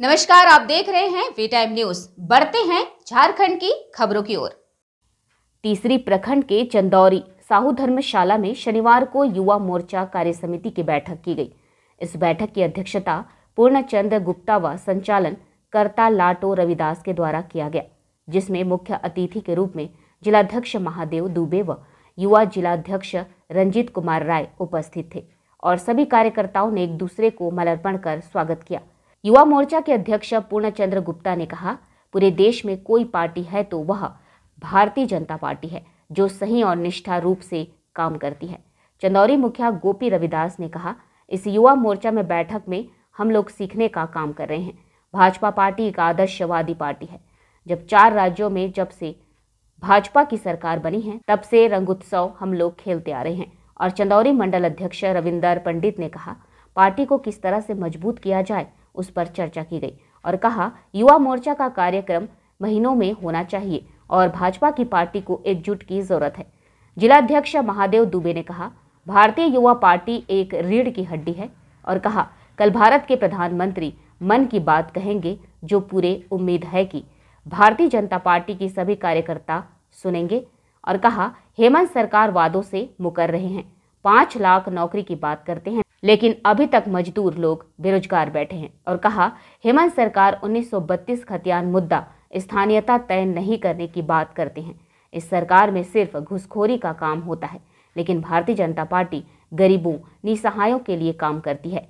नमस्कार आप देख रहे हैं वी टाइम न्यूज बढ़ते हैं झारखंड की खबरों की ओर तीसरी प्रखंड के चंदौरी साहू धर्मशाला में शनिवार को युवा मोर्चा कार्य समिति की बैठक की गई इस बैठक की अध्यक्षता पूर्णचंद गुप्ता व संचालन करता लाटो रविदास के द्वारा किया गया जिसमें मुख्य अतिथि के रूप में जिलाध्यक्ष महादेव दुबे व युवा जिलाध्यक्ष रंजीत कुमार राय उपस्थित थे और सभी कार्यकर्ताओं ने एक दूसरे को मलर्पण कर स्वागत किया युवा मोर्चा के अध्यक्ष पूर्णचंद्र गुप्ता ने कहा पूरे देश में कोई पार्टी है तो वह भारतीय जनता पार्टी है जो सही और निष्ठा रूप से काम करती है चंदौरी मुखिया गोपी रविदास ने कहा इस युवा मोर्चा में बैठक में हम लोग सीखने का काम कर रहे हैं भाजपा पार्टी एक आदर्शवादी पार्टी है जब चार राज्यों में जब से भाजपा की सरकार बनी है तब से रंगोत्सव हम लोग खेलते आ रहे हैं और चंदौरी मंडल अध्यक्ष रविंदर पंडित ने कहा पार्टी को किस तरह से मजबूत किया जाए उस पर चर्चा की गई और कहा युवा मोर्चा का कार्यक्रम महीनों में होना चाहिए और भाजपा की पार्टी को एकजुट की जरूरत है जिलाध्यक्ष महादेव दुबे ने कहा भारतीय युवा पार्टी एक रीढ़ की हड्डी है और कहा कल भारत के प्रधानमंत्री मन की बात कहेंगे जो पूरे उम्मीद है कि भारतीय जनता पार्टी की सभी कार्यकर्ता सुनेंगे और कहा हेमंत सरकार वादों से मुकर रहे हैं पाँच लाख नौकरी की बात करते हैं लेकिन अभी तक मजदूर लोग बेरोजगार बैठे हैं और कहा हेमंत सरकार 1932 खतियान मुद्दा स्थानीयता तय नहीं करने की बात करते हैं इस सरकार में सिर्फ घुसखोरी का काम होता है लेकिन भारतीय जनता पार्टी गरीबों निसहायों के लिए काम करती है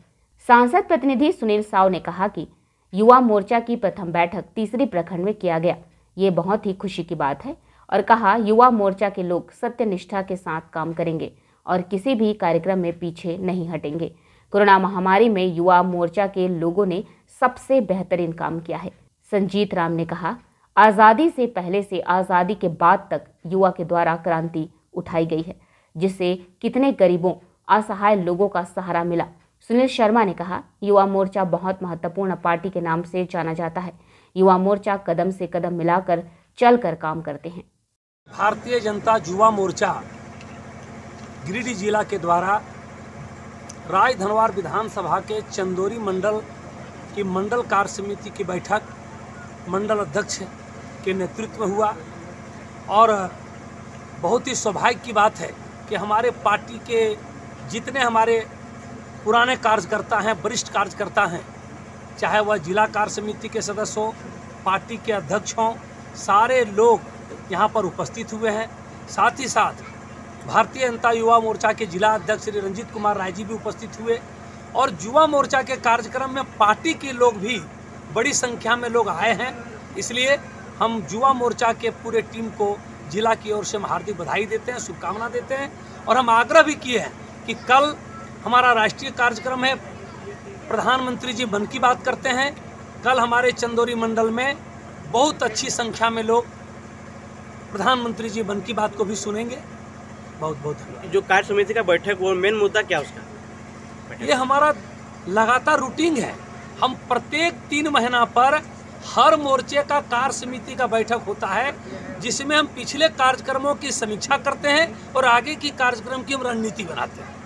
सांसद प्रतिनिधि सुनील साव ने कहा कि युवा मोर्चा की प्रथम बैठक तीसरी प्रखंड में किया गया ये बहुत ही खुशी की बात है और कहा युवा मोर्चा के लोग सत्य निष्ठा के साथ काम करेंगे और किसी भी कार्यक्रम में पीछे नहीं हटेंगे कोरोना महामारी में युवा मोर्चा के लोगों ने सबसे बेहतरीन काम किया है संजीत राम ने कहा आज़ादी से पहले से आज़ादी के बाद तक युवा के द्वारा क्रांति उठाई गई है जिससे कितने गरीबों असहाय लोगों का सहारा मिला सुनील शर्मा ने कहा युवा मोर्चा बहुत महत्वपूर्ण पार्टी के नाम से जाना जाता है युवा मोर्चा कदम से कदम मिलाकर चलकर काम करते हैं भारतीय जनता युवा मोर्चा गिरिडीह जिला के द्वारा राजधनवार विधानसभा के चंदोरी मंडल की मंडल कार्य समिति की बैठक मंडल अध्यक्ष के नेतृत्व में हुआ और बहुत ही सौभाग्य की बात है कि हमारे पार्टी के जितने हमारे पुराने कार्यकर्ता हैं वरिष्ठ कार्यकर्ता हैं चाहे वह जिला कार्य समिति के सदस्य हों पार्टी के अध्यक्ष हों सारे लोग यहाँ पर उपस्थित हुए हैं साथ ही साथ भारतीय जनता युवा मोर्चा के जिला अध्यक्ष श्री रंजीत कुमार राय जी भी उपस्थित हुए और युवा मोर्चा के कार्यक्रम में पार्टी के लोग भी बड़ी संख्या में लोग आए हैं इसलिए हम युवा मोर्चा के पूरे टीम को जिला की ओर से हम हार्दिक बधाई देते हैं शुभकामना देते हैं और हम आग्रह भी किए हैं कि कल हमारा राष्ट्रीय कार्यक्रम है प्रधानमंत्री जी मन की बात करते हैं कल हमारे चंदौरी मंडल में बहुत अच्छी संख्या में लोग प्रधानमंत्री जी मन की बात को भी सुनेंगे बहुत बहुत धन्यवाद जो कार्य समिति का बैठक वो मेन मुद्दा क्या उसका ये हमारा लगातार रूटीन है हम प्रत्येक तीन महीना पर हर मोर्चे का कार्य समिति का बैठक होता है जिसमें हम पिछले कार्यक्रमों की समीक्षा करते हैं और आगे की कार्यक्रम की हम रणनीति बनाते हैं